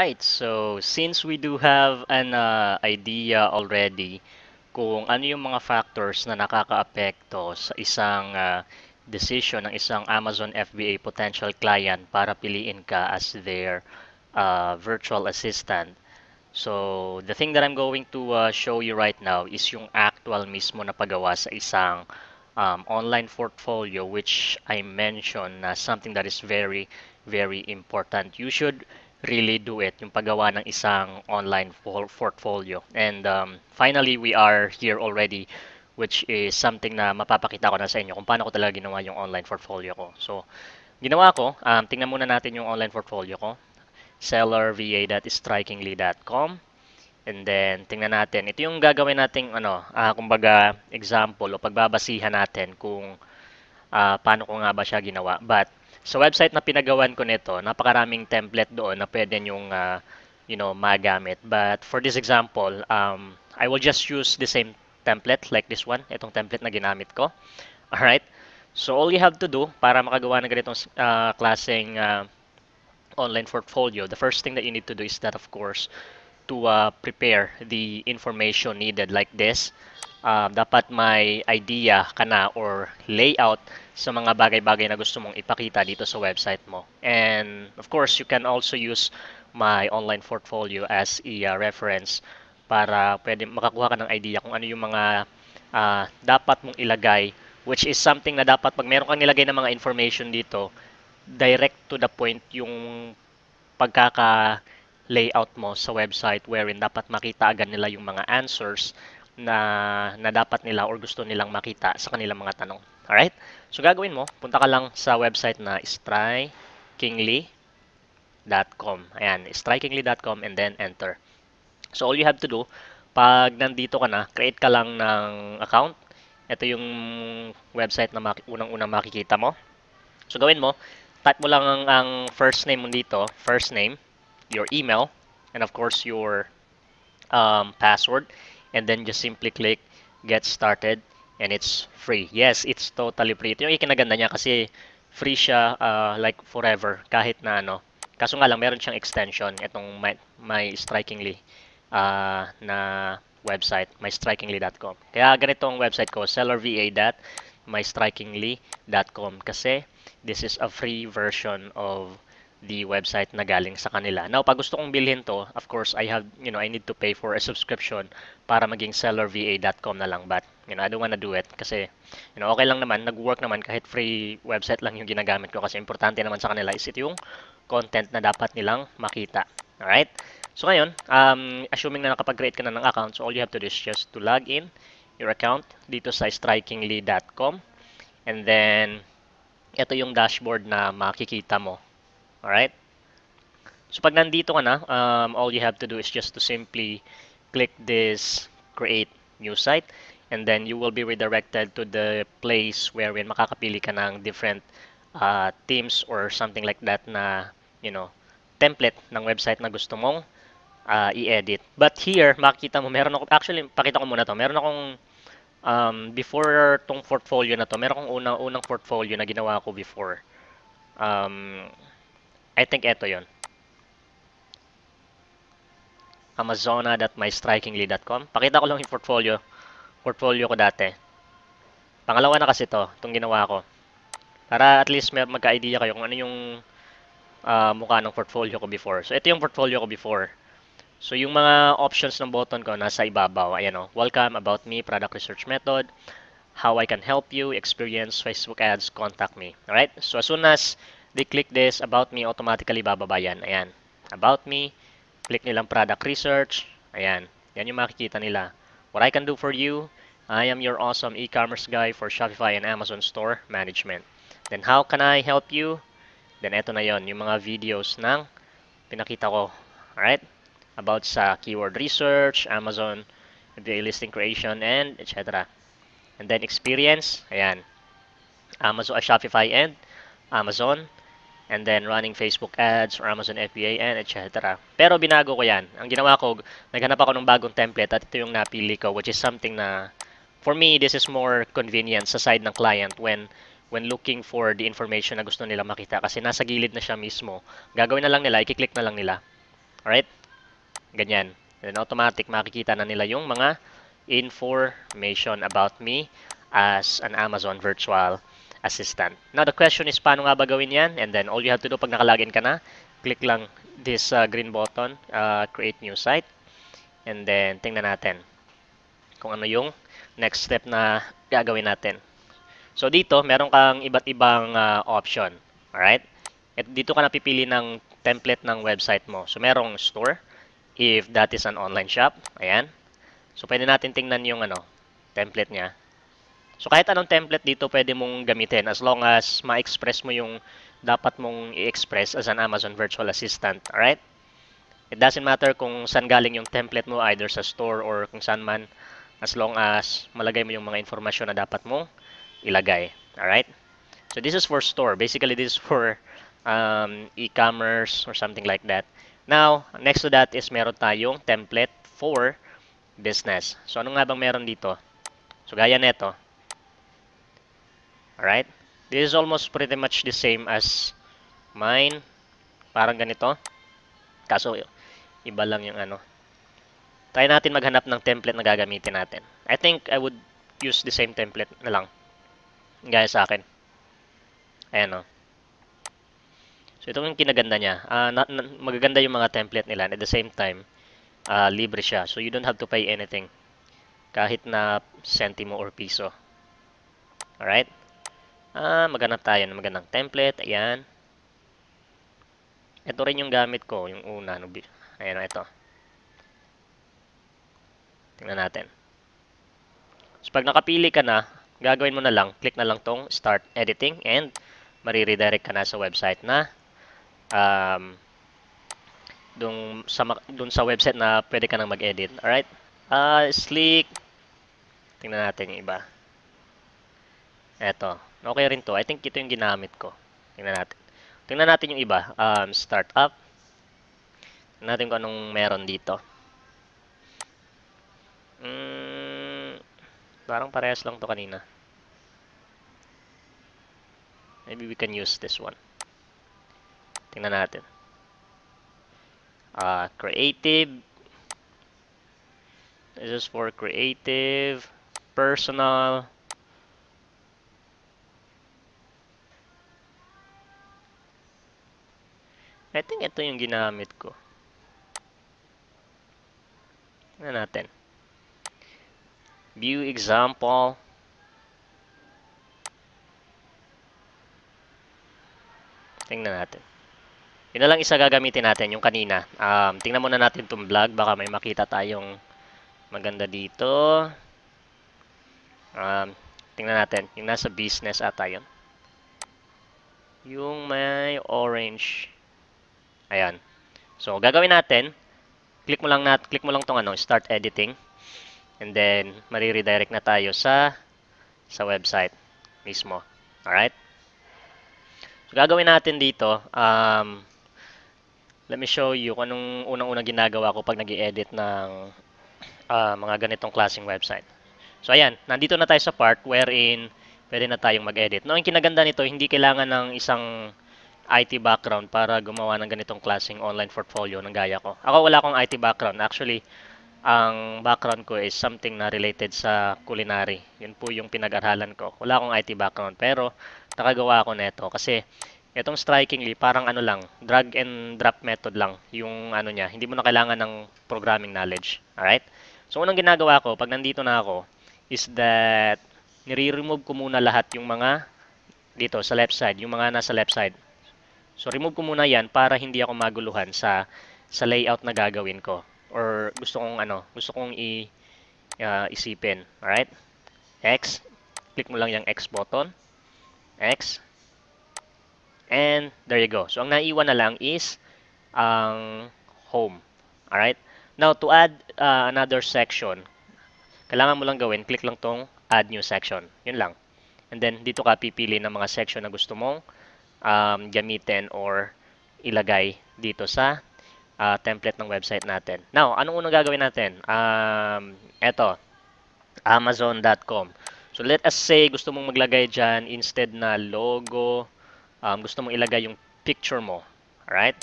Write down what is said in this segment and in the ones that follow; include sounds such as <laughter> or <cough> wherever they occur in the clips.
Right, so since we do have an uh, idea already kung ano yung mga factors na nakakaapekto sa isang uh, decision ng isang Amazon FBA potential client para piliin ka as their uh, virtual assistant. So, the thing that I'm going to uh, show you right now is yung actual mismo na pagawa sa isang um, online portfolio which I mentioned na uh, something that is very, very important. You should really do it, yung paggawa ng isang online portfolio. And um, finally, we are here already, which is something na mapapakita ko na sa inyo kung paano ko talaga ginawa yung online portfolio ko. So, ginawa ko, um, tingnan muna natin yung online portfolio ko, sellerva.strikingly.com. And then, tingnan natin. Ito yung gagawin nating, ano, uh, kumbaga, example o pagbabasihan natin kung uh, paano ko nga ba siya ginawa. But, sa website na pinagawan ko nito, napakaraming template doon na pwede yung uh, ah, you know, magamit. But for this example, um, I will just use the same template like this one, itong template na ginamit ko. <laughs> Alright? So all you have to do para makagawa ng ganitong uh, klaseng uh, online portfolio, the first thing that you need to do is that of course to uh, prepare the information needed like this uh, dapat may idea ka na or layout sa mga bagay-bagay na gusto mong ipakita dito sa website mo. And of course, you can also use my online portfolio as a ah, reference para pwede makakuha ka ng idea kung ano yung mga uh, dapat mong ilagay which is something na dapat pag meron kang nilagay ng mga information dito, direct to the point yung pagkaka layout mo sa website wherein dapat makita agad nila yung mga answers na, na dapat nila or gusto nilang makita sa kanilang mga tanong. Alright? So, gagawin mo, punta ka lang sa website na strikingly.com. Ayan, strikingly.com and then enter. So, all you have to do, pag nandito ka na, create ka lang ng account. Ito yung website na unang-unang makikita mo. So, gawin mo, type mo lang ang, ang first name mo dito, first name, your email, and of course, your um, password. Password and then just simply click get started and it's free. Yes, it's totally free. Ito yung ikinaganda niya kasi free siya uh, like forever kahit na ano. Kaso nga lang meron siyang extension itong my, my strikingly uh, na website, mystrikingly.com. Kaya ganito ang website ko, sellerva.mystrikingly.com kasi this is a free version of the website na galing sa kanila. Now, pag gusto kong bilhin to, of course, I have, you know, I need to pay for a subscription para maging sellerva.com na lang. But, you know, I don't wanna do it kasi, you know, okay lang naman, nag-work naman kahit free website lang yung ginagamit ko kasi importante naman sa kanila is ito yung content na dapat nilang makita. Alright? So, ngayon, um, assuming na nakapag-create ka na ng account, so all you have to do is just to log in your account dito sa strikingly.com and then, ito yung dashboard na makikita mo Alright? So pag nandito ka na, um, all you have to do is just to simply click this create new site and then you will be redirected to the place wherein makakapili ka ng different uh, themes or something like that na, you know, template ng website na gusto mong uh, i-edit. But here, makikita mo, meron ako, actually, pakita ko muna to, meron akong, um, before tong portfolio na to, meron akong una, unang portfolio na ginawa ko before. Um, I think eto yon. amazona.mystrikingly.com. Pakita ko lang yung portfolio. Portfolio ko dati. Pangalawa na kasi to, itong ginawa ko. Para at least may magka-idea kayo kung ano yung uh, mukha ng portfolio ko before. So, ito yung portfolio ko before. So, yung mga options ng button ko nasa ibabaw. Ayan o. Oh. Welcome, about me, product research method, how I can help you, experience, Facebook ads, contact me. Alright? So, as soon as they click this, about me, automatically bababa yan. Ayan, about me, click nilang product research. Ayan, yan yung makikita nila. What I can do for you, I am your awesome e-commerce guy for Shopify and Amazon store management. Then how can I help you? Then eto na yon yung mga videos ng pinakita ko. Alright? About sa keyword research, Amazon, FBA listing creation, and etc. And then experience, ayan. Amazon, uh, Shopify and Amazon and then running Facebook ads or Amazon FBA and etc. Pero binago ko yan. Ang ginawa ko, naghanap ako ng bagong template at ito yung napili ko which is something na for me, this is more convenient sa side ng client when when looking for the information na gusto nila makita kasi nasa gilid na siya mismo. Gagawin na lang nila, i-click na lang nila. Alright? Ganyan. And then automatic makikita na nila yung mga information about me as an Amazon virtual assistant. Now, the question is, paano nga ba gawin yan? And then, all you have to do pag nakalagin ka na, click lang this uh, green button, uh, create new site. And then, tingnan natin kung ano yung next step na gagawin natin. So, dito, meron kang iba't ibang uh, option. Alright? At dito ka napipili ng template ng website mo. So, merong store if that is an online shop. Ayan. So, pwede natin tingnan yung ano, template niya. So kahit anong template dito pwede mong gamitin as long as ma-express mo yung dapat mong i-express as an Amazon Virtual Assistant. Alright? It doesn't matter kung saan galing yung template mo either sa store or kung saan man as long as malagay mo yung mga informasyon na dapat mong ilagay. Alright? So this is for store. Basically, this is for um, e-commerce or something like that. Now, next to that is meron tayong template for business. So ano nga bang meron dito? So gaya nito. Alright? This is almost pretty much the same as mine. Parang ganito. Kaso, iba lang yung ano. Try natin maghanap ng template na gagamitin natin. I think I would use the same template na lang. Gaya sa akin. Ayan o. Oh. So, ito yung kinaganda niya. Uh, na, na, magaganda yung mga template nila. And at the same time, uh, libre siya. So, you don't have to pay anything. Kahit na sentimo or piso. Alright? Ah, maghanap tayo ng magandang template. Ayan. Ito rin yung gamit ko, yung una. Ayan, ito. Tingnan natin. So, pag nakapili ka na, gagawin mo na lang, click na lang tong Start Editing and mariredirect ka na sa website na um, dun, sa, dun sa website na pwede ka nang mag-edit. Alright? Uh, ah, sleek. Tingnan natin yung iba. Ito. Okay rin to. I think ito yung ginamit ko. Tingnan natin. Tingnan natin yung iba. Um, startup. Tingnan natin kung anong meron dito. Mm, parang parehas lang to kanina. Maybe we can use this one. Tingnan natin. Uh, creative. This is for creative. Personal. I think ito yung ginamit ko. Ano natin? View example. Tingnan natin. Yun na lang isa gagamitin natin, yung kanina. Um, tingnan muna natin itong vlog. Baka may makita tayong maganda dito. Um, tingnan natin. Yung nasa business ata yun. Yung may orange. Ayan. So, gagawin natin, click mo lang nat click mo lang tong ano, start editing. And then mare na tayo sa sa website mismo. All right? So, gagawin natin dito, um, let me show you kung anong unang-unang ginagawa ko pag nag edit ng uh, mga ganitong klaseng website. So, ayan, nandito na tayo sa part wherein pwede na tayong mag-edit. No, ang kinaganda nito, hindi kailangan ng isang IT background para gumawa ng ganitong klaseng online portfolio ng gaya ko. Ako wala akong IT background. Actually, ang background ko is something na related sa culinary. Yun po yung pinag-aralan ko. Wala akong IT background pero nakagawa ako neto kasi Itong strikingly, parang ano lang, drag and drop method lang yung ano niya. Hindi mo na kailangan ng programming knowledge. Alright? So, unang ginagawa ko, pag nandito na ako, is that nire-remove ko muna lahat yung mga dito sa left side, yung mga nasa left side. So remove ko muna 'yan para hindi ako maguluhan sa sa layout na gagawin ko or gusto kong ano, gusto kong i uh, isipin, all right? X, click mo lang 'yang X button. X. And there you go. So ang naiwan na lang is ang home. All right? Now to add uh, another section, kailangan mo lang gawin, click lang tong add new section. Yun lang. And then dito ka pipili ng mga section na gusto mong um, gamitin or ilagay dito sa uh, template ng website natin. Now, anong unang gagawin natin? Um, eto, amazon.com. So, let us say gusto mong maglagay dyan instead na logo, um, gusto mong ilagay yung picture mo. Alright?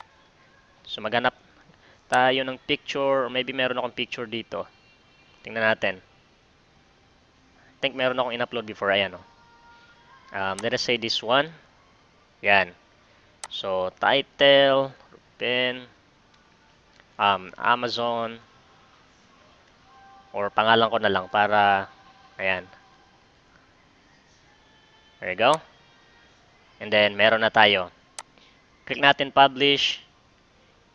So, maghanap tayo ng picture or maybe meron akong picture dito. Tingnan natin. I think meron akong in-upload before. Ayan, oh. Um, let us say this one. Yan. So, title, open, um, Amazon, or pangalan ko na lang para, ayan. There you go. And then, meron na tayo. Click natin publish.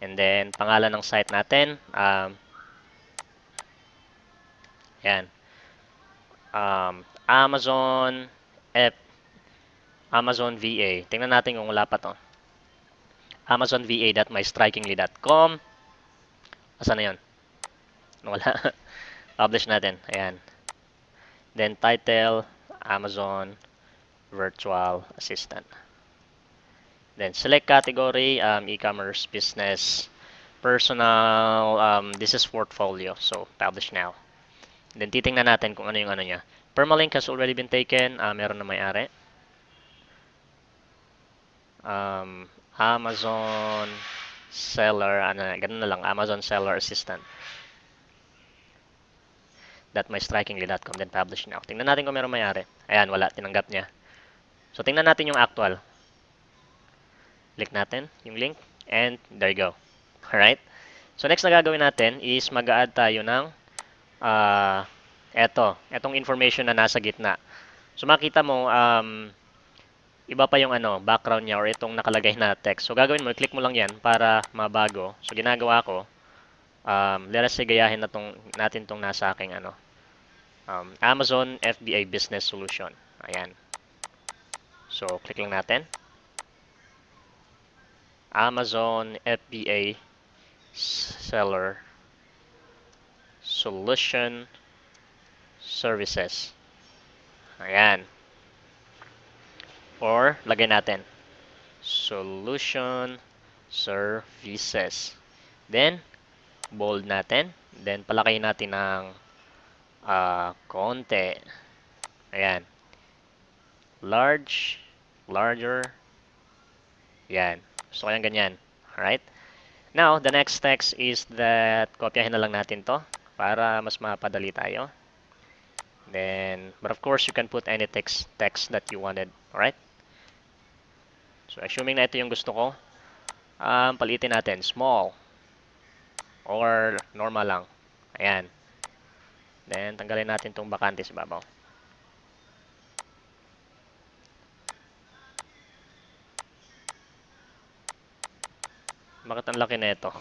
And then, pangalan ng site natin. Um, yan. Um, Amazon F Amazon VA. Tingnan natin kung wala pa to. AmazonVA.mystrikingly.com Asan na yun? Wala. <laughs> Publish natin. Ayan. Then title, Amazon Virtual Assistant. Then select category, um, e-commerce, business, personal, um, this is portfolio. So publish now. Then titingnan natin kung ano yung ano niya. Permalink has already been taken. Uh, meron na may-ari um, Amazon seller, ano, ganun na lang, Amazon seller assistant. That my strikingly.com then publish now. Tingnan natin kung meron mayari. Ayan, wala, tinanggap niya. So, tingnan natin yung actual. Click natin yung link, and there you go. Alright? So, next na gagawin natin is mag-add tayo ng uh, eto, etong information na nasa gitna. So, makita mo, um, iba pa yung ano, background niya or itong nakalagay na text. So gagawin mo, i-click mo lang 'yan para mabago. So ginagawa ko, um let us say gayahin na tong, natin tong nasa aking ano. Um, Amazon FBA Business Solution. Ayan. So click lang natin. Amazon FBA Seller Solution Services. Ayan or lagay natin solution services. Then, bold natin. Then, palakayin natin ng uh, konti. Ayan. Large, larger. Ayan. So, kayang ganyan. Alright? Now, the next text is that kopyahin na lang natin to para mas mapadali tayo. Then, but of course, you can put any text, text that you wanted. Alright? So, assuming na ito yung gusto ko, um, palitin natin, small or normal lang. Ayan. Then, tanggalin natin itong bakante sa babaw. Bakit ang laki na ito? <laughs>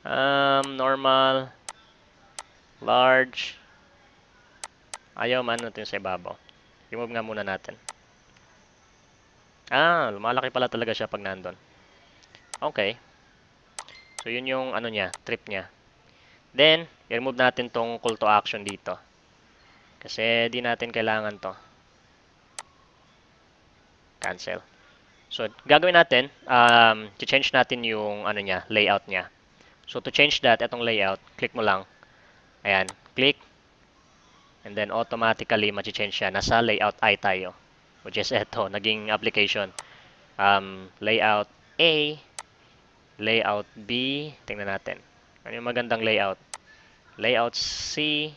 um, normal, large, ayaw man natin sa ibabaw. Remove nga muna natin. Ah, lumalaki pala talaga siya pag nandun. Okay. So, yun yung ano niya, trip niya. Then, i-remove natin tong call to action dito. Kasi di natin kailangan to. Cancel. So, gagawin natin, um, change natin yung ano niya, layout niya. So, to change that, itong layout, click mo lang. Ayan, click. And then, automatically, ma-change siya. Nasa layout I tayo which is eto, naging application. Um, layout A, layout B, tingnan natin. Ano yung magandang layout? Layout C,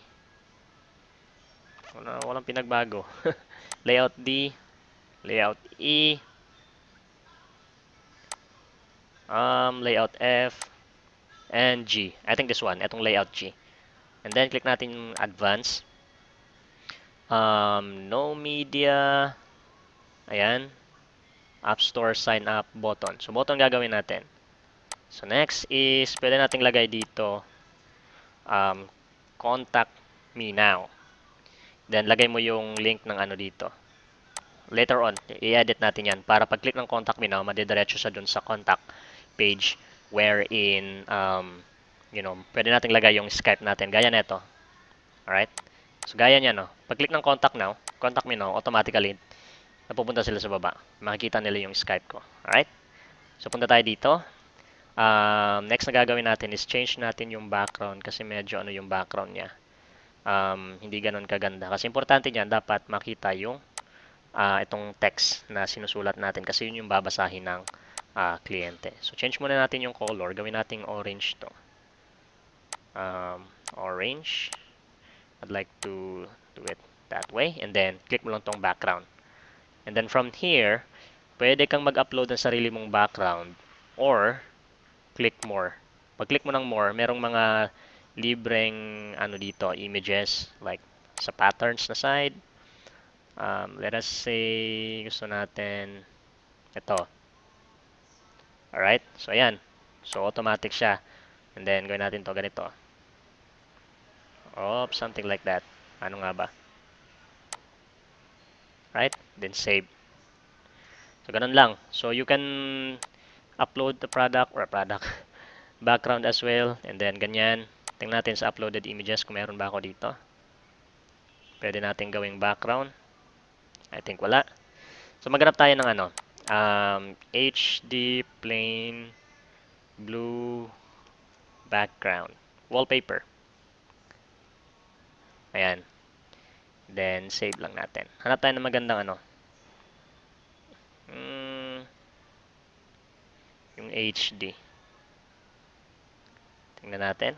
wala, walang pinagbago. <laughs> layout D, layout E, um, layout F, and G. I think this one, etong layout G. And then, click natin yung advanced. Um, no media, Ayan. App Store sign up button. So, button gagawin natin. So, next is, pwede nating lagay dito, um, contact me now. Then, lagay mo yung link ng ano dito. Later on, i-edit natin yan para pag-click ng contact me now, madidiretso sa dun sa contact page wherein, um, you know, pwede nating lagay yung Skype natin. Gaya na ito. Alright? So, gaya niya, no? Pag-click ng contact now, contact me now, automatically, napupunta sila sa baba. Makikita nila yung Skype ko. Alright? So, punta tayo dito. Um, next na gagawin natin is change natin yung background kasi medyo ano yung background niya. Um, hindi ganun kaganda. Kasi importante niyan, dapat makita yung uh, itong text na sinusulat natin kasi yun yung babasahin ng uh, kliyente. So, change muna natin yung color. Gawin natin orange to. Um, orange. I'd like to do it that way. And then, click mo lang tong background. And then from here, pwede kang mag-upload ng sarili mong background or click more. Pag-click mo ng more, merong mga libreng ano dito, images like sa patterns na side. Um, let us say gusto natin ito. Alright? So, ayan. So, automatic siya. And then, gawin natin to ganito. Oops, something like that. Ano nga ba? right then save so ganun lang so you can upload the product or product <laughs> background as well and then ganyan tingnan natin sa uploaded images kung meron ba ako dito pwede nating gawing background I think wala so maghanap tayo ng ano um, HD plain blue background wallpaper ayan Then, save lang natin. Hanap tayo ng magandang ano. Mm, yung HD. Tingnan natin.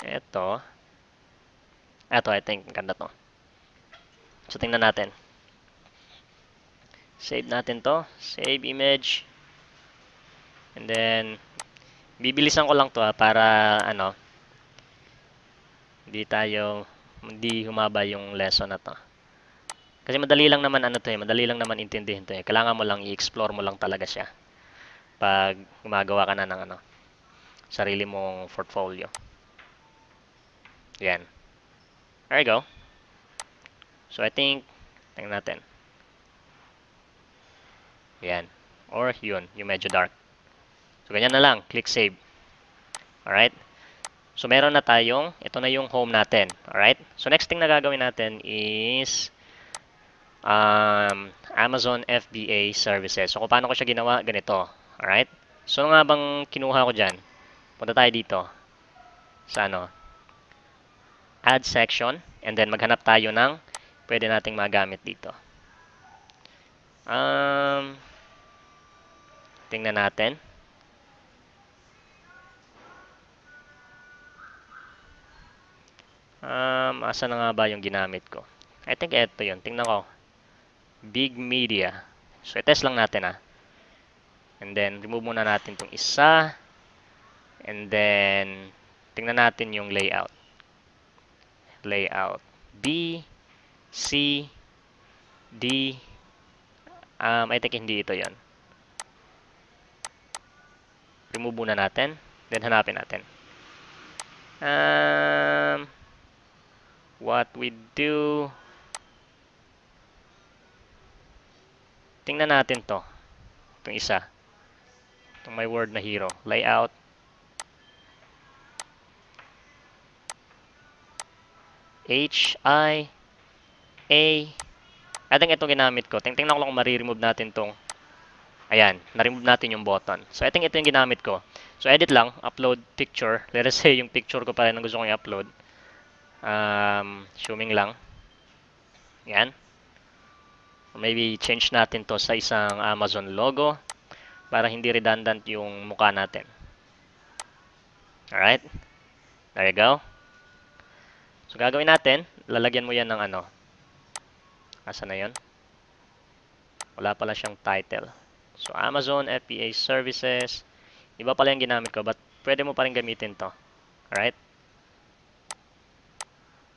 Ito. Ito, I think. Ang Ganda to. So, tingnan natin. Save natin to. Save image. And then, Bibilisan ko lang to ha, ah, para ano hindi tayo hindi humaba yung lesson na to. Kasi madali lang naman ano to eh, madali lang naman intindihin to eh. Kailangan mo lang i-explore mo lang talaga siya pag gumagawa ka na ng ano sarili mong portfolio. Yan. There you go. So I think tingnan natin. Yan. Or yun, yung medyo dark. So, ganyan na lang. Click save. Alright? So, meron na tayong, ito na yung home natin. Alright? So, next thing na gagawin natin is um, Amazon FBA Services. So, kung paano ko siya ginawa? Ganito. Alright? So, ano nga bang kinuha ko dyan? Punta tayo dito. Sa ano? Add section. And then, maghanap tayo ng pwede nating magamit dito. Um, tingnan natin. Um, asa na nga ba yung ginamit ko? I think ito yun. Tingnan ko. Big Media. So, i-test lang natin ah. And then, remove muna natin itong isa. And then, tingnan natin yung layout. Layout. B, C, D. Um, I think hindi ito yon Remove muna natin. Then, hanapin natin. Um, what we do tingnan natin to itong isa itong my word na hero layout H I A I think ito ginamit ko tingnan ko lang kung mariremove natin tong ayan na-remove natin yung button so I think ito yung ginamit ko so edit lang upload picture let us say yung picture ko pa rin ang gusto kong i-upload um, assuming lang yan or maybe change natin to sa isang Amazon logo para hindi redundant yung mukha natin alright there you go so gagawin natin lalagyan mo yan ng ano asa na yon wala pala siyang title so Amazon FBA Services iba pala yung ginamit ko but pwede mo pa rin gamitin to alright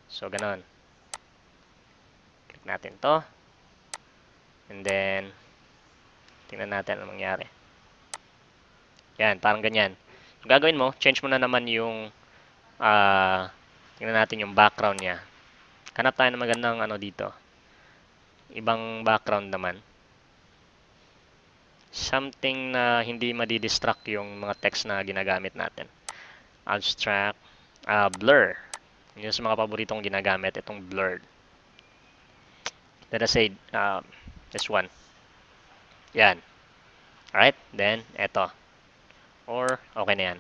So, ganun. Click natin to. And then, tingnan natin ang mangyari. Yan, parang ganyan. Yung gagawin mo, change mo na naman yung, uh, tingnan natin yung background niya. Hanap tayo ng magandang ano dito. Ibang background naman. Something na hindi madidistract yung mga text na ginagamit natin. Abstract, uh, blur. Yun sa mga paboritong ginagamit, itong blurred. Let us say, uh, this one. Yan. Alright, then, eto. Or, okay na yan.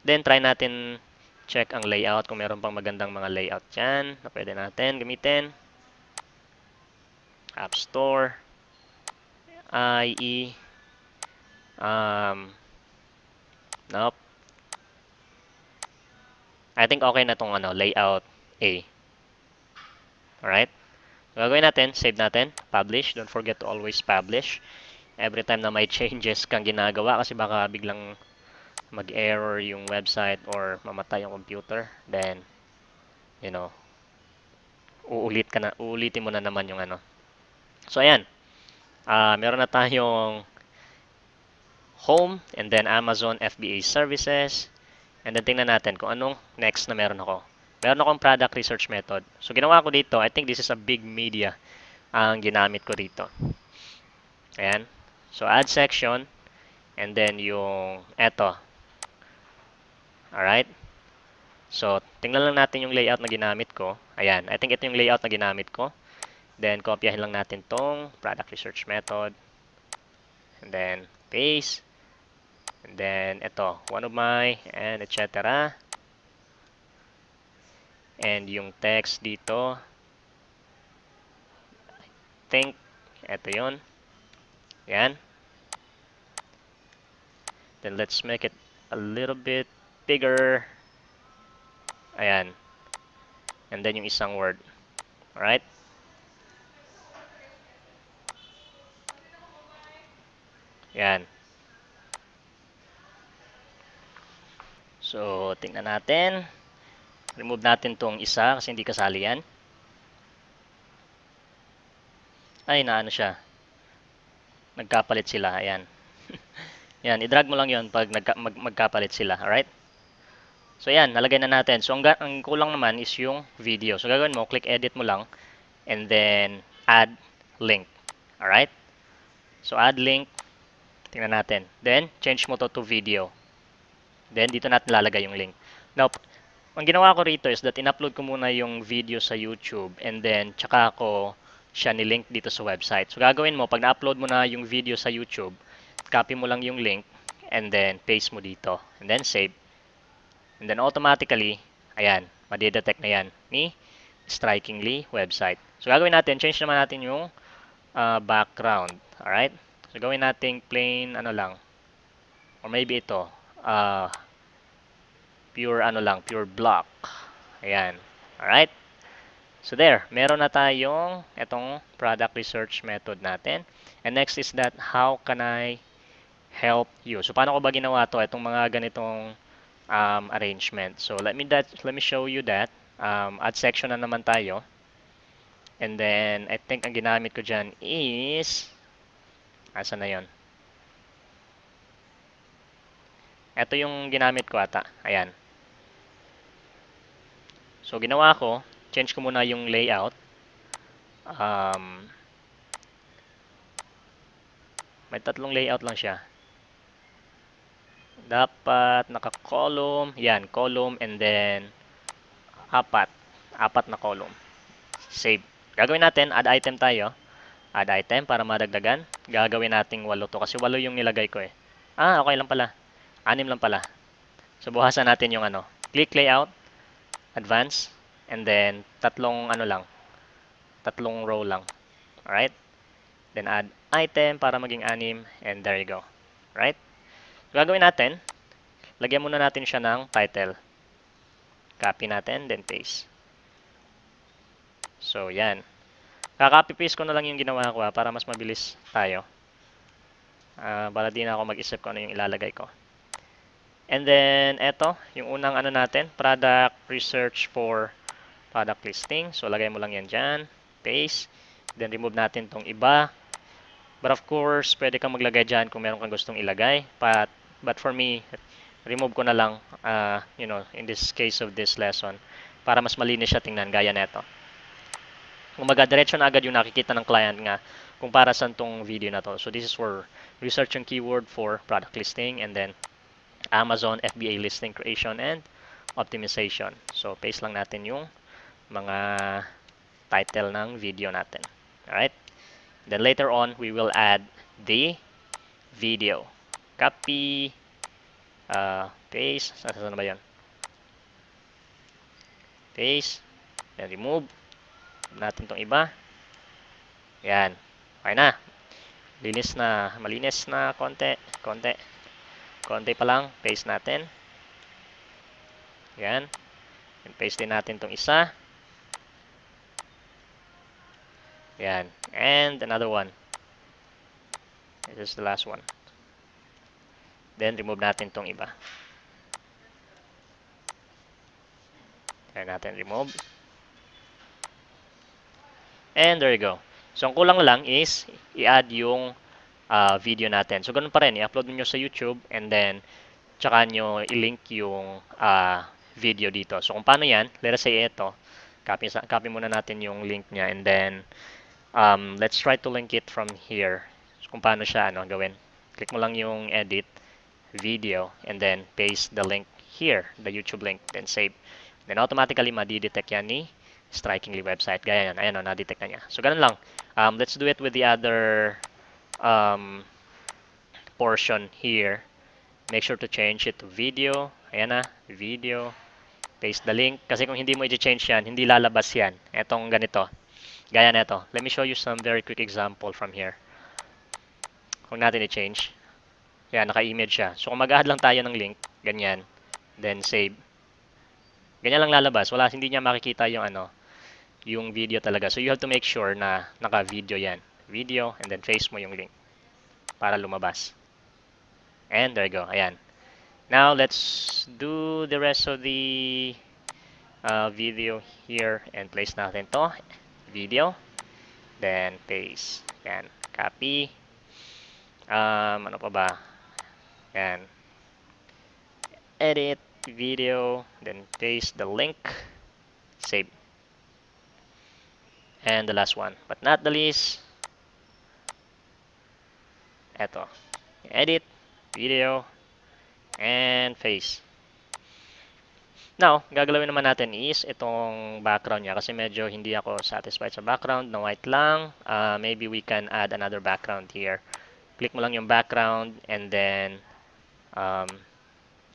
Then, try natin check ang layout kung meron pang magandang mga layout yan na pwede natin gamitin. App Store, IE, um, nope, I think okay na tong ano, layout A. Alright? Gagawin natin, save natin, publish. Don't forget to always publish. Every time na may <laughs> changes kang ginagawa kasi baka biglang mag-error yung website or mamatay yung computer. Then, you know, uulit ka na, uulitin mo na naman yung ano. So, ayan. Uh, meron na tayong home and then Amazon FBA services And then tingnan natin kung anong next na meron ako. Meron akong product research method. So ginawa ko dito, I think this is a big media ang ginamit ko dito. Ayan. So add section and then yung eto. Alright. So tingnan lang natin yung layout na ginamit ko. Ayan. I think ito yung layout na ginamit ko. Then kopyahin lang natin tong product research method. And then paste. And then, ito, one of my, and etc. And yung text dito, I think, ito yun. Yan. Then let's make it a little bit bigger. Ayan. And then yung isang word. Alright? Yan. So, tingnan natin. Remove natin tong isa kasi hindi kasali yan. Ay, naano siya. Nagkapalit sila. Ayan. <laughs> yan, i-drag mo lang yon pag nagka, mag, magkapalit sila. Alright? So, ayan. Nalagay na natin. So, ang, ang kulang naman is yung video. So, gagawin mo, click edit mo lang. And then, add link. Alright? So, add link. Tingnan natin. Then, change mo to to video. Then, dito natin lalagay yung link. Now, ang ginawa ko rito is that in-upload ko muna yung video sa YouTube and then, tsaka ako siya nilink dito sa website. So, gagawin mo, pag na-upload mo na yung video sa YouTube, copy mo lang yung link and then paste mo dito. And then, save. And then, automatically, ayan, madidetect na yan ni strikingly website. So, gagawin natin, change naman natin yung uh, background. Alright? So, gawin natin plain, ano lang. Or maybe ito uh, pure ano lang, pure block. Ayan. Alright? So there, meron na tayong itong product research method natin. And next is that how can I help you? So paano ko ba ginawa to itong mga ganitong um, arrangement? So let me that let me show you that. Um, ad section na naman tayo. And then I think ang ginamit ko diyan is asa na 'yon? Ito yung ginamit ko ata. Ayan. So, ginawa ko, change ko muna yung layout. Um, may tatlong layout lang siya. Dapat naka-column. Yan, column and then apat. Apat na column. Save. Gagawin natin, add item tayo. Add item para madagdagan. Gagawin nating walo to kasi walo yung nilagay ko eh. Ah, okay lang pala. Anim lang pala. So buhasan natin yung ano. Click layout, advance, and then tatlong ano lang. Tatlong row lang. Alright? Then add item para maging anim, and there you go. Right? So gagawin natin, lagyan muna natin siya ng title. Copy natin, then paste. So, yan. Kaka-copy-paste ko na lang yung ginawa ko ha, ah, para mas mabilis tayo. Uh, ah, Balad din ako mag-isip ko ano yung ilalagay ko. And then, eto, yung unang ano natin, product research for product listing. So, lagay mo lang yan dyan. Paste. Then, remove natin tong iba. But of course, pwede kang maglagay dyan kung meron kang gustong ilagay. But, but for me, remove ko na lang, uh, you know, in this case of this lesson, para mas malinis siya tingnan, gaya neto. Kumaga, diretso na agad yung nakikita ng client nga kung para saan tong video na to. So, this is for research yung keyword for product listing and then Amazon FBA listing creation and optimization. So, paste lang natin yung mga title ng video natin. Alright? Then later on, we will add the video. Copy, uh, paste, saan na ba yun? Paste, then remove. Natin tong iba. Yan. Okay na. Linis na, malinis na konti, konti konti pa lang, paste natin. Yan. And paste din natin tong isa. Yan. And another one. This is the last one. Then, remove natin tong iba. Try natin remove. And there you go. So, ang kulang lang is i-add yung uh, video natin. So, ganun pa rin. I-upload nyo sa YouTube and then, tsaka nyo i-link yung uh, video dito. So, kung paano yan, let us say ito. Copy, copy muna natin yung link niya and then, um, let's try to link it from here. So, kung paano siya ano, gawin. Click mo lang yung edit video and then paste the link here, the YouTube link, then save. Then automatically, madidetect yan ni strikingly website. Gaya yan. Ayan o, oh, nadetect na niya. So, ganun lang. Um, let's do it with the other um, portion here, make sure to change it to video. Ayan na, video. Paste the link. Kasi kung hindi mo i-change yan, hindi lalabas yan. Etong ganito. Gaya na ito. Let me show you some very quick example from here. kung natin i-change. ayan naka-image siya. So, kung mag-add lang tayo ng link, ganyan. Then, save. Ganyan lang lalabas. Wala, hindi niya makikita yung ano, yung video talaga. So, you have to make sure na naka-video yan video, and then paste mo yung link para lumabas. And there you go. Ayan. Now, let's do the rest of the uh, video here and place natin to. Video. Then, paste. Ayan. Copy. Um, ano pa ba? Ayan. Edit. Video. Then, paste the link. Save. And the last one. But not the least, Eto. Edit, video, and face. Now, gagawin naman natin is itong background niya kasi medyo hindi ako satisfied sa background na white lang. Uh, maybe we can add another background here. Click mo lang yung background and then um,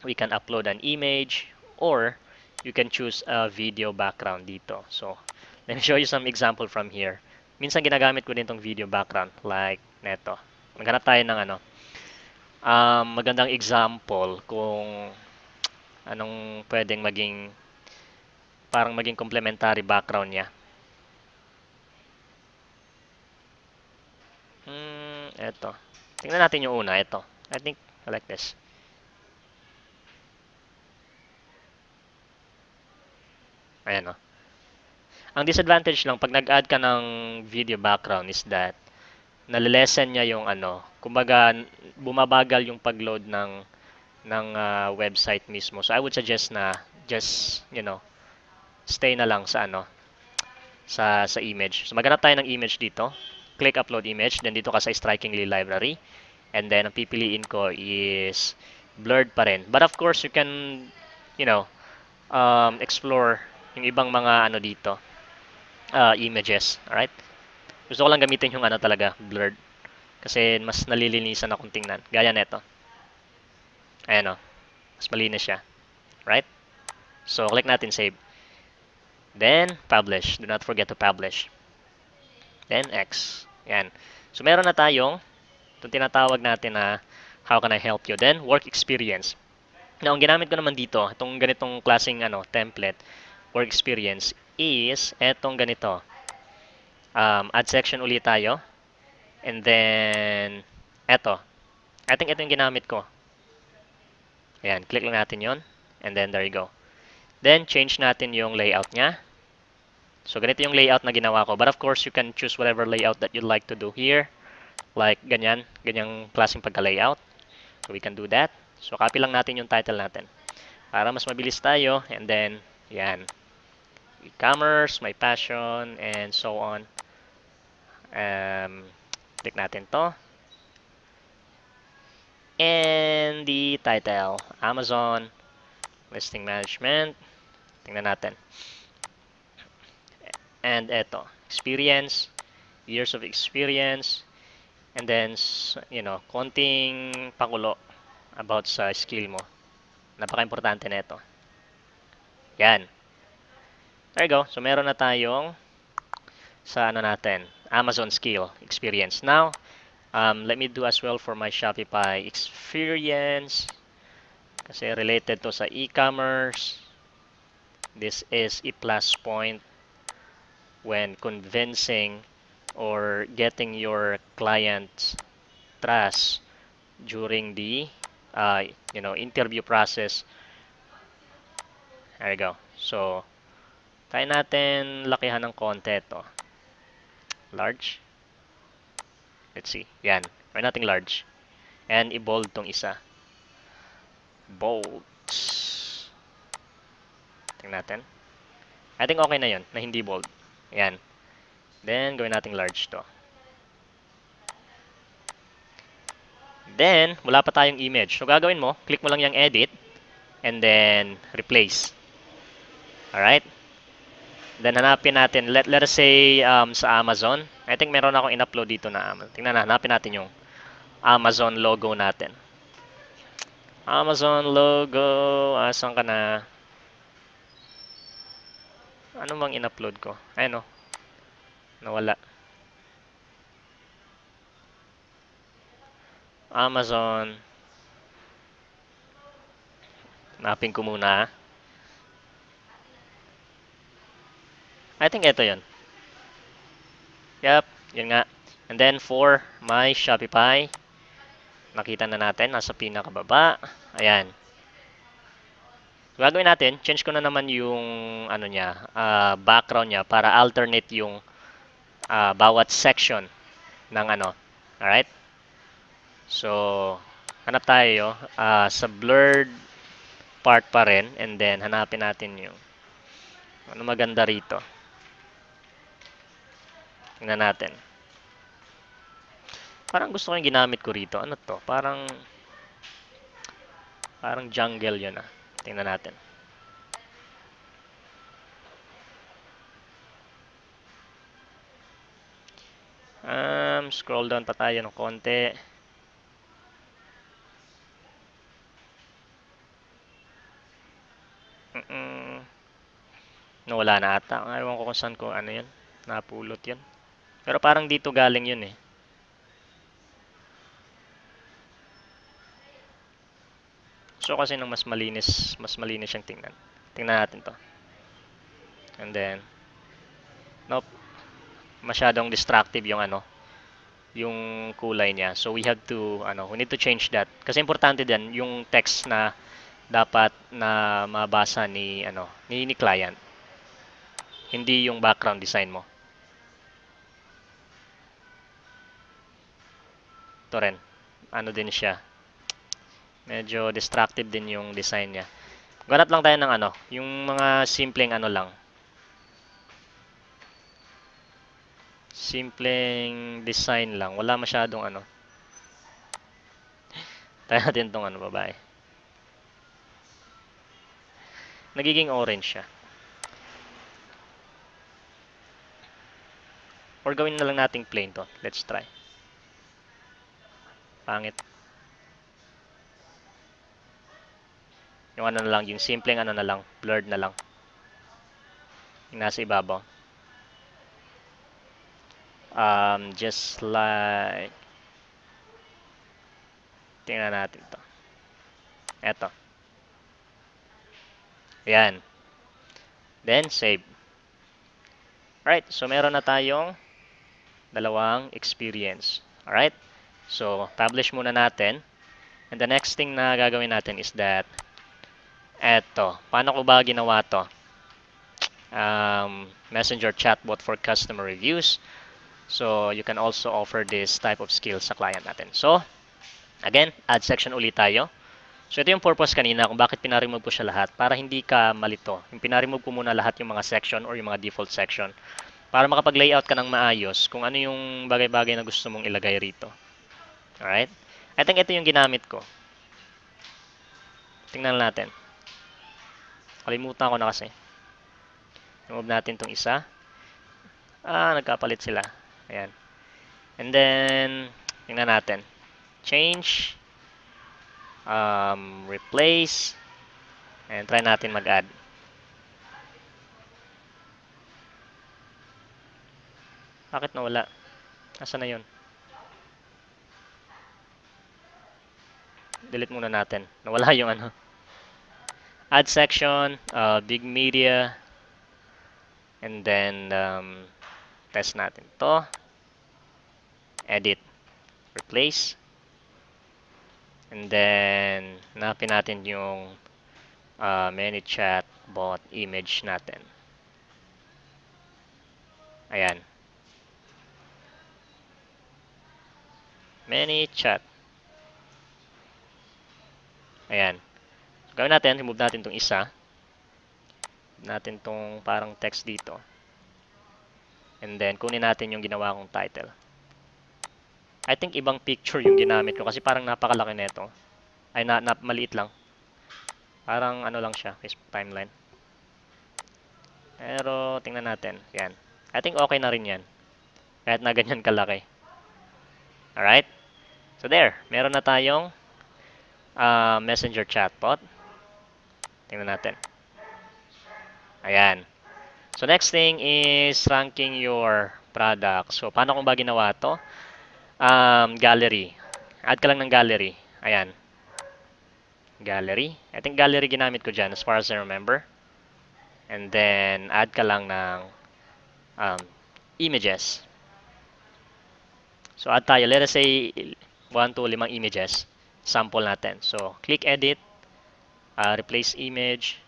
we can upload an image or you can choose a video background dito. So, let me show you some example from here. Minsan ginagamit ko din itong video background like neto. Maghanap tayo ng ano. Um, magandang example kung anong pwedeng maging parang maging complementary background niya. Hmm, eto. Tingnan natin yung una, eto. I think I like this. Ayan o. Oh. Ang disadvantage lang, pag nag-add ka ng video background is that nalalesen niya yung ano, kumbaga bumabagal yung pagload ng ng uh, website mismo. So I would suggest na just, you know, stay na lang sa ano sa sa image. So maghanap tayo ng image dito. Click upload image, then dito ka sa strikingly library. And then ang pipiliin ko is blurred pa rin. But of course, you can you know, um, explore yung ibang mga ano dito uh, images, all right? Gusto ko lang gamitin yung ano talaga, blurred. Kasi mas nalilinisan akong tingnan. Gaya neto. Ayan o. Mas malinis siya. Right? So, click natin save. Then, publish. Do not forget to publish. Then, X. Yan. So, meron na tayong itong tinatawag natin na how can I help you. Then, work experience. Now, ang ginamit ko naman dito, itong ganitong klaseng ano, template, work experience, is etong ganito um, add section ulit tayo. And then, eto. I think ito yung ginamit ko. Ayan, click lang natin yon And then, there you go. Then, change natin yung layout niya. So, ganito yung layout na ginawa ko. But of course, you can choose whatever layout that you'd like to do here. Like, ganyan. Ganyang klaseng pagka-layout. So, we can do that. So, copy lang natin yung title natin. Para mas mabilis tayo. And then, yan. E-commerce, my passion, and so on. Um, click natin to. And the title, Amazon Listing Management. Tingnan natin. And eto, experience, years of experience, and then, you know, konting pakulo about sa skill mo. Napaka-importante na Yan. There you go. So, meron na tayong sa ano natin, Amazon scale experience. Now, um, let me do as well for my Shopify experience. Kasi related to sa e-commerce. This is a plus point when convincing or getting your client's trust during the uh, you know interview process. There you go. So, tayo natin lakihan ng konti to large. Let's see. Yan. Why nating large? And i-bold tong isa. Bold. Tingnan natin. I think okay na yon na hindi bold. Yan. Then, gawin nating large to. Then, wala pa tayong image. So, gagawin mo, click mo lang yung edit, and then, replace. all right Then hanapin natin, let, let's say um, sa Amazon. I think meron akong in-upload dito na Amazon. Tingnan na, hanapin natin yung Amazon logo natin. Amazon logo, asan ah, ka na? Ano bang in-upload ko? Ayun o. Nawala. Amazon. Hanapin ko muna ha. I think ito yon. Yep, yun nga. And then for my Shopify, nakita na natin, nasa pinakababa. Ayan. So, gagawin natin, change ko na naman yung ano niya, uh, background niya para alternate yung uh, bawat section ng ano. Alright? So, hanap tayo uh, sa blurred part pa rin and then hanapin natin yung ano maganda rito. Tingnan natin. Parang gusto ko yung ginamit ko rito. Ano to? Parang parang jungle yun ah. Tingnan natin. Um, scroll down pa tayo ng konti. Mm -mm. No, wala na ata. Ewan ko kung saan ko ano yun. Napulot yun. Pero parang dito galing yun eh. So kasi nang mas malinis, mas malinis siyang tingnan. Tingnan natin to. And then, nope, masyadong distractive yung ano, yung kulay niya. So we have to, ano, we need to change that. Kasi importante din yung text na dapat na mabasa ni ano ni, ni client hindi yung background design mo to rin. Ano din siya. Medyo destructive din yung design niya. Ganap lang tayo ng ano, yung mga simpleng ano lang. Simpleng design lang. Wala masyadong ano. <laughs> Tayo natin tong ano babae. Nagiging orange siya. Or gawin na lang nating plain to. Let's try. Pangit. Yung ano na lang, yung simpleng ano na lang, blurred na lang. Yung nasa ibabaw. Um, just like, tingnan natin to. Eto. Ayan. Then, save. right so meron na tayong dalawang experience. Alright? So, publish muna natin. And the next thing na gagawin natin is that eto, paano ko ba ginawa to? Um, messenger chatbot for customer reviews. So, you can also offer this type of skill sa client natin. So, again, add section ulit tayo. So, ito yung purpose kanina kung bakit pinarimove ko siya lahat para hindi ka malito. Yung pinarimove ko muna lahat yung mga section or yung mga default section para makapag-layout ka ng maayos kung ano yung bagay-bagay na gusto mong ilagay rito. Alright? I think ito yung ginamit ko. Tingnan natin. Kalimutan ko na kasi. Remove natin tong isa. Ah, nagkapalit sila. Ayan. And then, tingnan natin. Change. Um, replace. And try natin mag-add. Bakit nawala? Asa na yun? delete muna natin. Nawala yung ano. Add section, uh, big media, and then um, test natin to. Edit, replace. And then, hanapin natin yung uh, ManyChat bot image natin. Ayan. ManyChat. Ayan. So, gawin natin, remove natin itong isa. Natin itong parang text dito. And then, kunin natin yung ginawa kong title. I think ibang picture yung ginamit ko kasi parang napakalaki nito. Na Ay, na, na, maliit lang. Parang ano lang siya, Facebook timeline. Pero, tingnan natin. Yan. I think okay na rin yan. Kahit na ganyan kalaki. Alright? So there, meron na tayong uh, messenger chatbot. Tingnan natin. Ayan. So next thing is ranking your products. So paano kung ba ginawa to? Um, gallery. Add ka lang ng gallery. Ayan. Gallery. I think gallery ginamit ko dyan as far as I remember. And then add ka lang ng um, images. So add tayo. Let us say 1 2, 5 images sample natin. So, click edit, uh, replace image,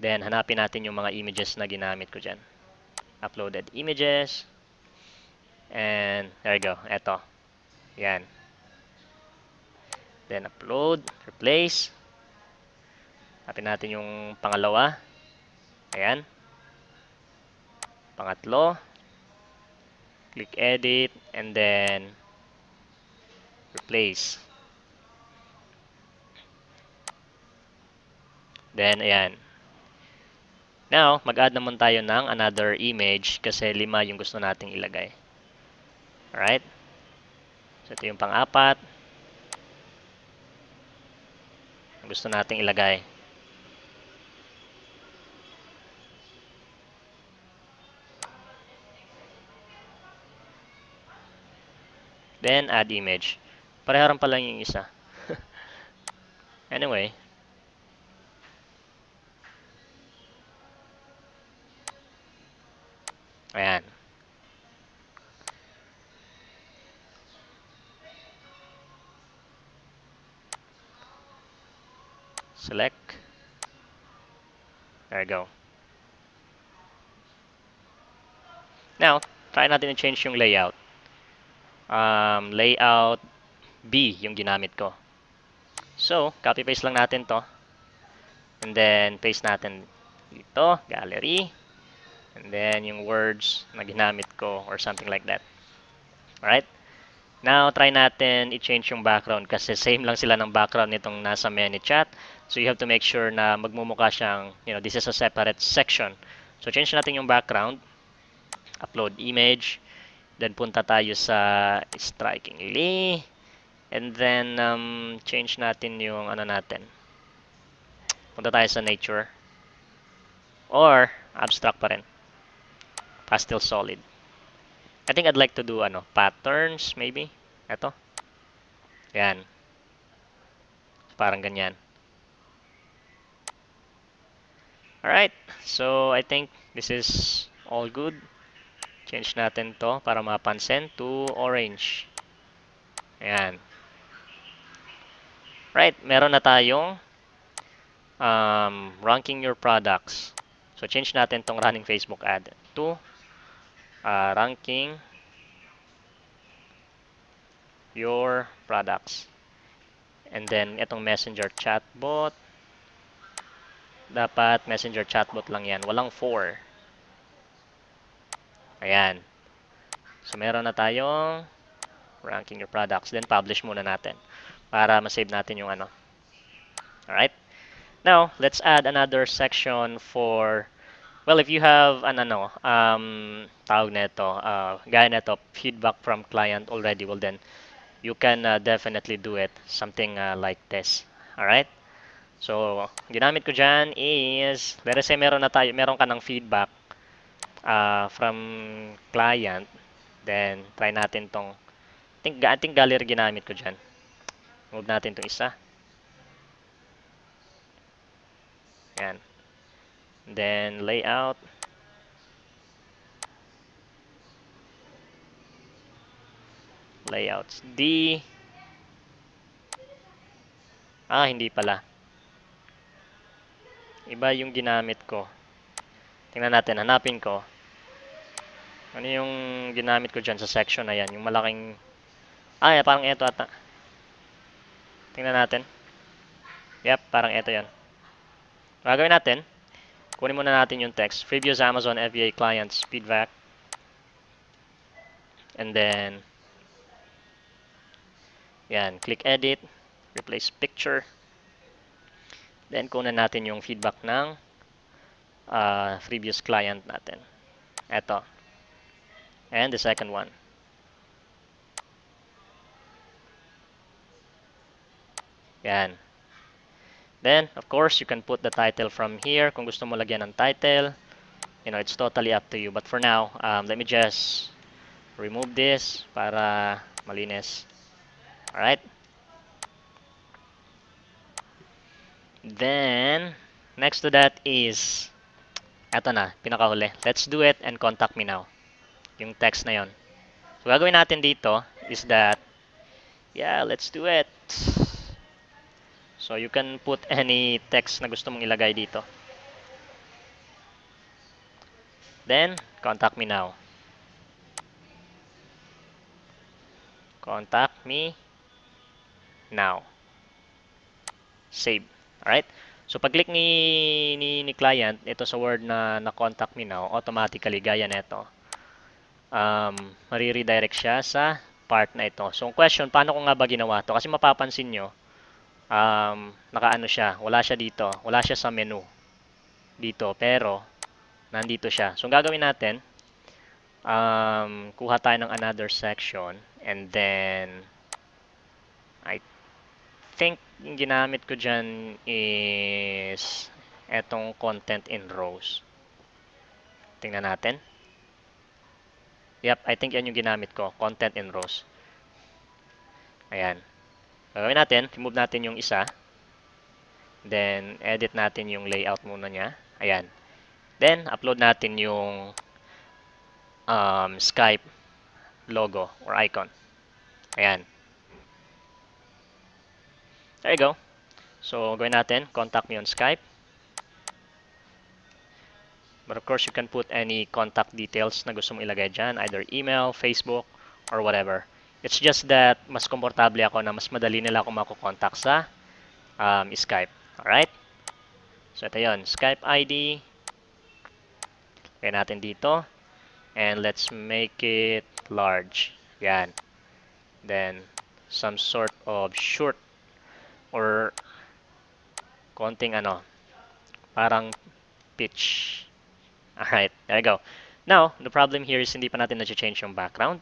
then hanapin natin yung mga images na ginamit ko dyan. Uploaded images, and there you go, eto. Yan. Then upload, replace. Hanapin natin yung pangalawa. Ayan. Pangatlo. Click edit and then replace. Then, ayan. Now, mag-add naman tayo ng another image kasi lima yung gusto nating ilagay. Alright? So, ito yung pang-apat. Gusto nating ilagay. Then, add image. Pareharan pa lang yung isa. <laughs> anyway, Ayan. Select. There you go. Now, try natin i-change yung layout. Um, layout B yung ginamit ko. So, copy-paste lang natin to. And then, paste natin dito, gallery and then yung words na ginamit ko or something like that. Alright? Now, try natin i-change yung background kasi same lang sila ng background nitong nasa chat. So, you have to make sure na magmumukha siyang, you know, this is a separate section. So, change natin yung background. Upload image. Then, punta tayo sa strikingly. And then, um, change natin yung ano natin. Punta tayo sa nature. Or, abstract pa rin ah, still solid. I think I'd like to do ano, patterns maybe. Ito. Yan. Parang ganyan. All right. so I think this is all good. Change natin to para mapansin to orange. Ayan. Right, meron na tayong um, ranking your products. So change natin tong running Facebook ad to uh, ranking your products. And then, itong messenger chatbot, dapat messenger chatbot lang yan. Walang 4. Ayan. So, meron na tayong ranking your products. Then, publish muna natin para masave natin yung ano. Alright? Now, let's add another section for Well, if you have an ano, um, tawag nito, uh, gaya nito, feedback from client already, well then, you can uh, definitely do it. Something uh, like this. Alright? So, ginamit ko dyan is, let's say meron, na tayo, meron ka ng feedback uh, from client, then try natin tong, I think, I think gallery ginamit ko dyan. Move natin tong isa. Yan then layout layouts D ah hindi pala iba yung ginamit ko tingnan natin hanapin ko ano yung ginamit ko dyan sa section na yan yung malaking ah yeah, parang ito ata tingnan natin yep parang ito yan magagawin natin Kunin muna natin yung text. Previous Amazon FBA clients, feedback. And then, yan, click edit, replace picture. Then, kunin natin yung feedback ng uh, previous client natin. Ito. And the second one. Yan. Then, of course, you can put the title from here kung gusto mo lagyan ng title. You know, it's totally up to you. But for now, um, let me just remove this para malinis. Alright? Then, next to that is, eto na, pinakahuli. Let's do it and contact me now. Yung text na yon. So, gagawin natin dito is that, yeah, let's do it. So you can put any text na gusto mong ilagay dito. Then, contact me now. Contact me now. Save. Alright? So, pag-click ni, ni, ni client, ito sa word na na-contact me now, automatically, gaya nito, um, mariredirect siya sa part na ito. So, ang question, paano ko nga ba ginawa to? Kasi mapapansin nyo, um, nakaano siya, wala siya dito, wala siya sa menu dito, pero nandito siya. So, ang gagawin natin, um, kuha tayo ng another section, and then, I think, yung ginamit ko dyan is etong content in rows. Tingnan natin. Yep, I think yan yung ginamit ko, content in rows. Ayan. Gagawin natin, remove natin yung isa. Then, edit natin yung layout muna niya. Ayan. Then, upload natin yung um, Skype logo or icon. Ayan. There you go. So, gawin natin, contact me on Skype. But of course, you can put any contact details na gusto mong ilagay dyan, either email, Facebook, or whatever. It's just that mas komportable ako na mas madali nila ako makukontakt sa um, Skype. Alright? So, ito yun. Skype ID. Lagay natin dito. And let's make it large. Yan. Then, some sort of short or konting ano, parang pitch. Alright, there you go. Now, the problem here is hindi pa natin na-change yung background.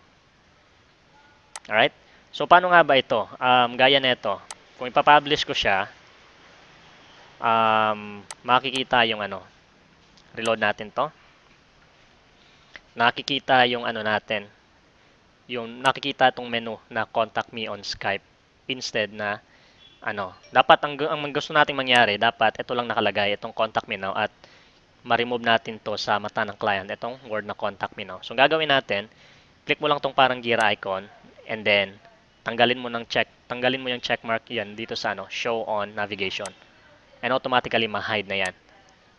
Alright? So, paano nga ba ito? Um, gaya nito. Kung ipapublish ko siya, um, makikita yung ano. Reload natin to. Nakikita yung ano natin. Yung nakikita tong menu na contact me on Skype instead na ano, dapat ang, ang gusto nating mangyari, dapat ito lang nakalagay, itong contact me now at ma-remove natin to sa mata ng client, itong word na contact me now. So, gagawin natin, click mo lang tong parang gear icon, and then tanggalin mo ng check, tanggalin mo yung check mark yan dito sa ano, show on navigation. And automatically ma-hide na yan.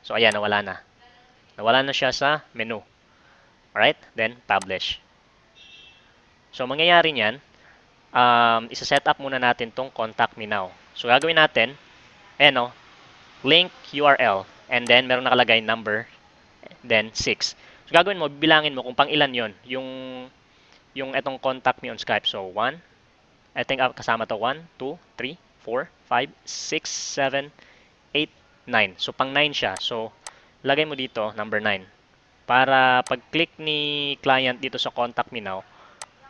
So ayan, nawala na. Nawala na siya sa menu. Alright? Then, publish. So, mangyayari niyan, um, isa-set up muna natin tong contact me now. So, gagawin natin, ayan no link URL, and then meron nakalagay number, then 6. So, gagawin mo, bilangin mo kung pang ilan yon yung yung etong contact me on Skype. So, 1, I think ah, kasama to 1, 2, 3, 4, 5, 6, 7, 8, 9. So, pang 9 siya. So, lagay mo dito, number 9. Para pag-click ni client dito sa contact me now,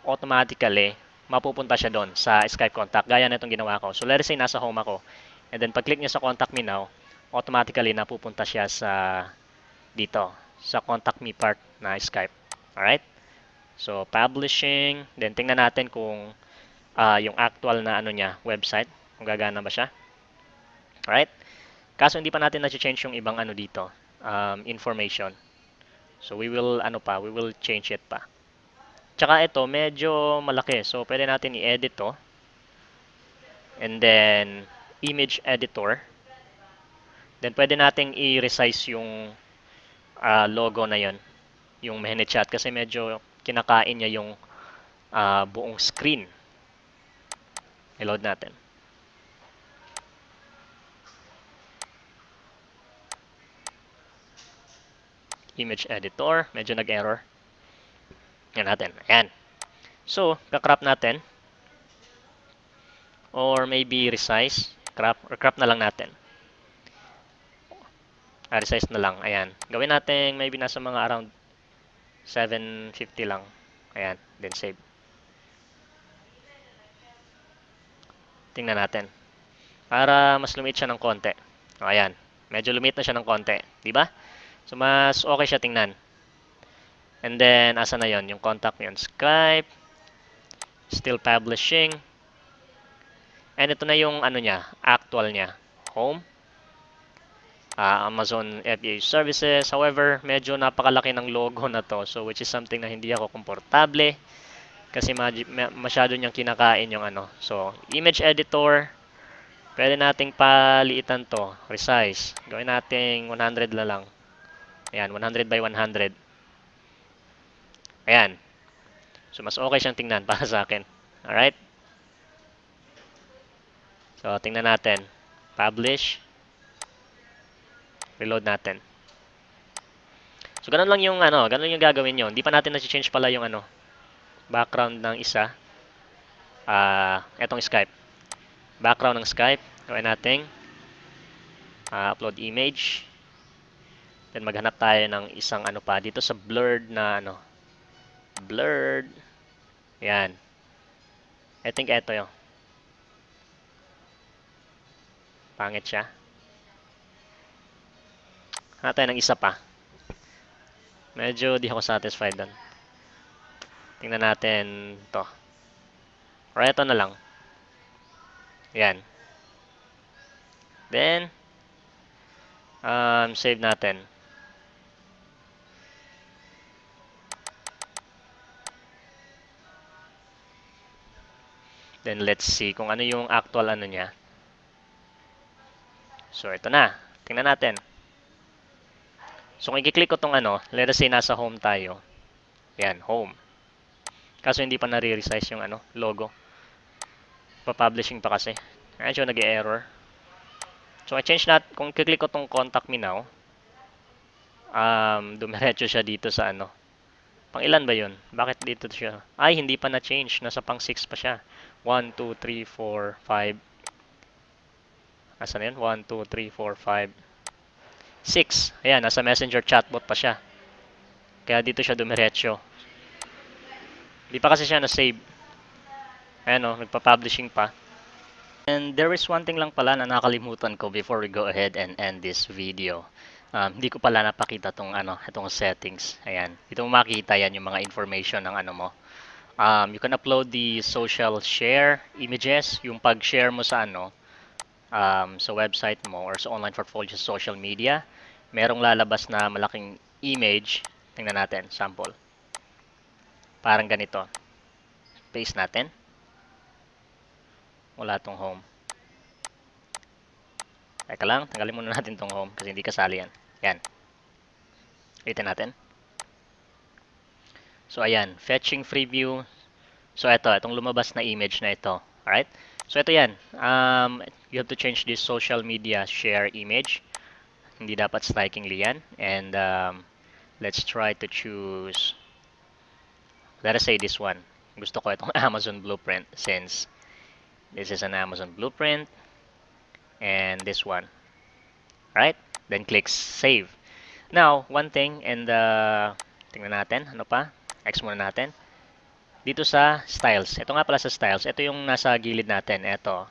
automatically, mapupunta siya doon sa Skype contact. Gaya na itong ginawa ko. So, let's say nasa home ako. And then, pag-click niya sa contact me now, automatically napupunta siya sa dito, sa contact me part na Skype. Alright? So, publishing. Then, tingnan natin kung uh, yung actual na ano niya, website. Kung gagana ba siya. Right? Kaso, hindi pa natin na-change yung ibang ano dito. Um, information. So, we will, ano pa, we will change it pa. Tsaka ito, medyo malaki. So, pwede natin i-edit to. And then, image editor. Then, pwede nating i-resize yung uh, logo na yon yung Mehnechat kasi medyo kinakain niya yung uh, buong screen. I-load natin. Image editor. Medyo nag-error. Yan natin. Ayan. So, kakrap natin. Or maybe resize. Crop, or crop na lang natin. Ah, resize na lang. Ayan. Gawin natin maybe nasa mga around 750 lang. Ayan, then save. Tingnan natin. Para mas lumit siya ng konti. O, ayan. Medyo lumit na siya ng konti. di ba? So, mas okay siya tingnan. And then, asa na yon Yung contact niyo on Skype. Still publishing. And ito na yung ano niya, actual niya. Home uh, Amazon FBA services. However, medyo napakalaki ng logo na to. So which is something na hindi ako komportable kasi masyado niyang kinakain yung ano. So image editor, pwede nating paliitan to, resize. Gawin nating 100 na lang. Ayan, 100 by 100. Ayan. So mas okay siyang tingnan <laughs> para sa akin. All right? So tingnan natin. Publish. Reload natin. So, ganun lang yung, ano, ganun yung gagawin niyo. Hindi pa natin na-change pala yung, ano, background ng isa. Ah, uh, etong Skype. Background ng Skype. Gawin nating Uh, upload image. Then, maghanap tayo ng isang, ano pa, dito sa blurred na, ano, blurred. Yan. I think ito 'yo. Pangit siya. Hanap tayo ng isa pa. Medyo di ako satisfied doon. Tingnan natin to. Or na lang. Yan. Then, um, save natin. Then, let's see kung ano yung actual ano niya. So, ito na. Tingnan natin. So, kung i-click ko itong ano, let us say nasa home tayo. Yan, home. Kaso hindi pa nare-resize yung ano, logo. Pa-publishing pa kasi. Ayan siya, nag-error. So, I change that. Kung i-click ko itong contact me now, um, dumiretso siya dito sa ano. Pang ilan ba yun? Bakit dito siya? Ay, hindi pa na-change. Nasa pang 6 pa siya. 1, 2, 3, 4, 5. Asan na yun? 1, 2, 3, 4, 5. 6. Ayan, nasa messenger chatbot pa siya. Kaya dito siya dumiretso. Hindi pa kasi siya na-save. Ayan o, oh, nagpa-publishing pa. And there is one thing lang pala na nakalimutan ko before we go ahead and end this video. Um, hindi ko pala napakita tong ano, itong settings. Ayan. Dito mo makikita yan yung mga information ng ano mo. Um, you can upload the social share images, yung pag-share mo sa ano, um, sa website mo or sa online portfolio sa social media, merong lalabas na malaking image. Tingnan natin, sample. Parang ganito. Paste natin. Wala tong home. Teka lang, tanggalin muna natin tong home kasi hindi kasali yan. Yan. Ulitin natin. So, ayan. Fetching preview. So, ito. Itong lumabas na image na ito. Alright? So ito yan. Um, you have to change this social media share image. Hindi dapat strikingly yan. And um, let's try to choose, let us say this one. Gusto ko itong <laughs> Amazon Blueprint since this is an Amazon Blueprint and this one. Right? Then click Save. Now, one thing and uh, tingnan natin, ano pa? X muna natin. dito sa styles. Ito nga pala sa styles. Ito yung nasa gilid natin. Ito.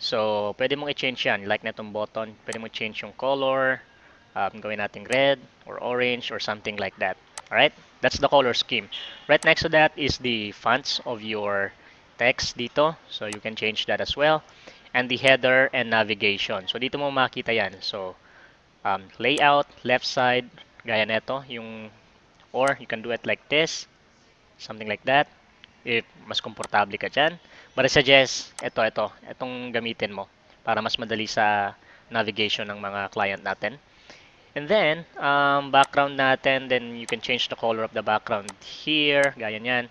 So, pwede mong i-change yan. Like na itong button. Pwede mong change yung color. Um, gawin natin red or orange or something like that. Alright? That's the color scheme. Right next to that is the fonts of your text dito. So, you can change that as well. And the header and navigation. So, dito mo makita yan. So, um, layout, left side, gaya neto. Yung, or you can do it like this. Something like that if eh, mas komportable ka dyan. But I suggest, ito, ito, itong gamitin mo para mas madali sa navigation ng mga client natin. And then, um, background natin, then you can change the color of the background here, gaya yan.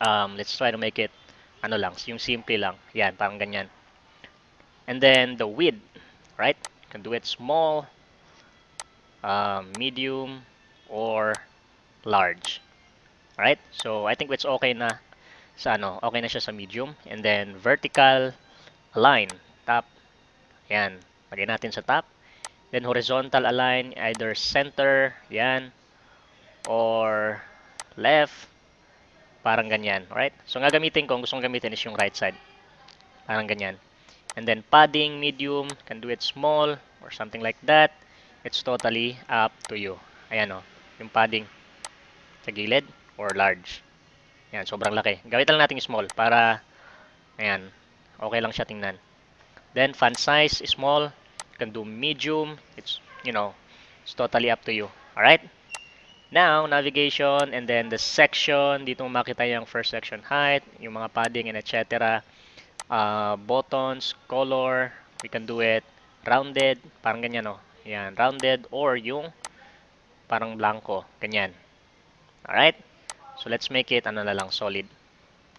Um, let's try to make it, ano lang, yung simple lang. Yan, parang ganyan. And then, the width, right? You can do it small, um, medium, or large. Right? So, I think it's okay na sa ano, okay na siya sa medium. And then, vertical, align, top. Yan. Lagay natin sa top. Then, horizontal align, either center, yan, or left, parang ganyan, right? So, ang gagamitin ko, ang gusto kong gamitin is yung right side. Parang ganyan. And then, padding, medium, can do it small, or something like that. It's totally up to you. Ayan o, oh. yung padding sa gilid or large. Ayan, sobrang laki. Gawin lang natin small para, ayan, okay lang siya tingnan. Then, font size, small, you can do medium, it's, you know, it's totally up to you. Alright? Now, navigation, and then the section, dito makita yung first section height, yung mga padding, and etc. Uh, buttons, color, we can do it rounded, parang ganyan, no? Oh. Ayan, rounded, or yung parang blanco, ganyan. Alright? So let's make it ano na lang solid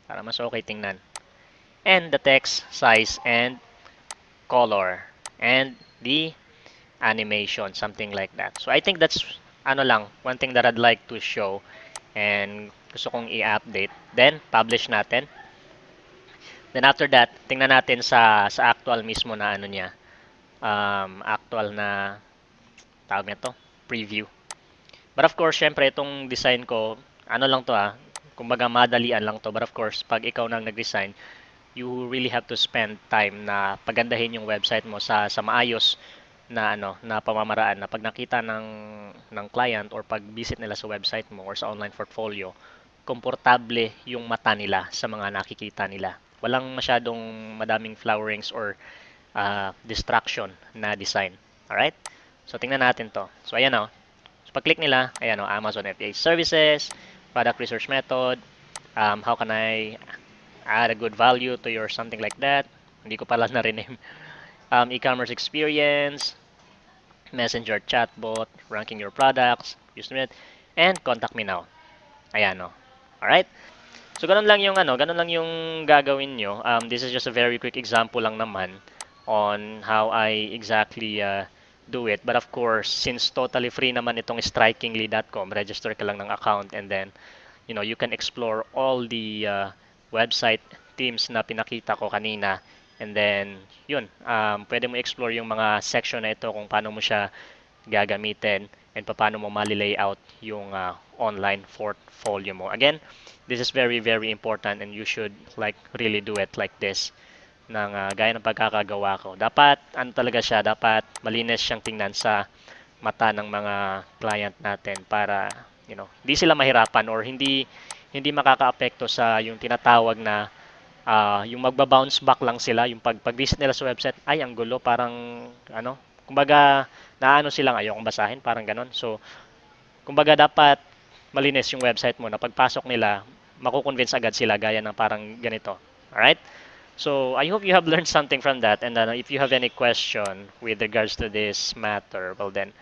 para mas okay tingnan. And the text size and color and the animation something like that. So I think that's ano lang one thing that I'd like to show and gusto kong i-update. Then publish natin. Then after that, tingnan natin sa sa actual mismo na ano niya. Um, actual na tawag nito, preview. But of course, syempre itong design ko ano lang to ah, kumbaga madalian lang to. But of course, pag ikaw nang nag-resign, you really have to spend time na pagandahin yung website mo sa sa maayos na ano na pamamaraan na pag nakita ng ng client or pag visit nila sa website mo or sa online portfolio komportable yung mata nila sa mga nakikita nila walang masyadong madaming flowerings or uh, distraction na design alright so tingnan natin to so ayan oh so pag click nila ayan oh Amazon FBA services product research method, um, how can I add a good value to your something like that. Hindi ko pala <laughs> na-rename. Um, e-commerce experience, messenger chatbot, ranking your products, use it, and contact me now. Ayan, no. Alright? So, ganun lang yung ano, ganun lang yung gagawin nyo. Um, this is just a very quick example lang naman on how I exactly uh, do it. But of course, since totally free naman itong strikingly.com, register ka lang ng account and then, you know, you can explore all the uh, website themes na pinakita ko kanina. And then, yun, um, pwede mo explore yung mga section na ito kung paano mo siya gagamitin and paano mo mali-layout yung uh, online portfolio mo. Again, this is very, very important and you should like really do it like this ng uh, gaya ng pagkakagawa ko. Dapat ano talaga siya, dapat malinis siyang tingnan sa mata ng mga client natin para you know, hindi sila mahirapan or hindi hindi makakaapekto sa yung tinatawag na uh, yung magba-bounce back lang sila, yung pag pag nila sa website, ay ang gulo, parang ano, kumbaga naano sila ayaw basahin, parang ganon. So kumbaga dapat malinis yung website mo na pagpasok nila, makukonvince agad sila gaya ng parang ganito. Alright? So I hope you have learned something from that. And then uh, if you have any question with regards to this matter, well then,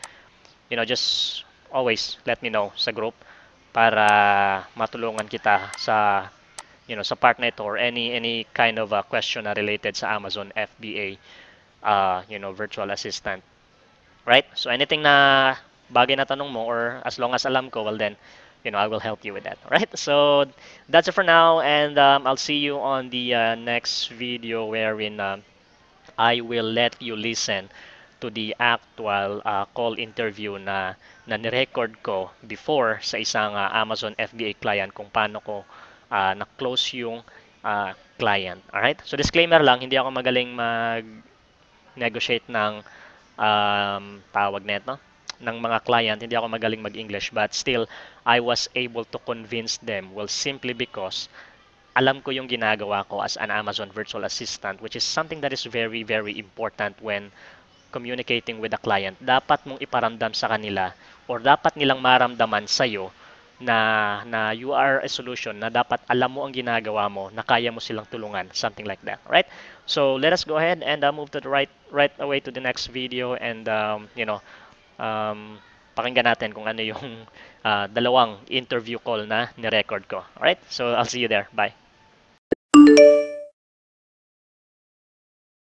you know, just always let me know sa group para matulungan kita sa you know sa part na or any any kind of a uh, question na related sa Amazon FBA uh, you know virtual assistant right so anything na bagay na tanong mo or as long as alam ko well then you know, I will help you with that. All right. So that's it for now, and um, I'll see you on the uh, next video wherein uh, I will let you listen to the actual uh, call interview na na ni-record ko before sa isang uh, Amazon FBA client kung paano ko uh, na-close yung uh, client. right. So disclaimer lang, hindi ako magaling mag-negotiate ng um, tawag neto ng mga client, hindi ako magaling mag-English, but still, I was able to convince them, well, simply because alam ko yung ginagawa ko as an Amazon virtual assistant, which is something that is very, very important when communicating with a client. Dapat mong iparamdam sa kanila or dapat nilang maramdaman sa'yo na, na you are a solution, na dapat alam mo ang ginagawa mo, na kaya mo silang tulungan, something like that, right? So let us go ahead and uh, move to the right, right away to the next video and, um, you know, um, pakinggan natin kung ano yung uh, <laughs> dalawang interview call na ni-record ko. Alright? So, I'll see you there. Bye.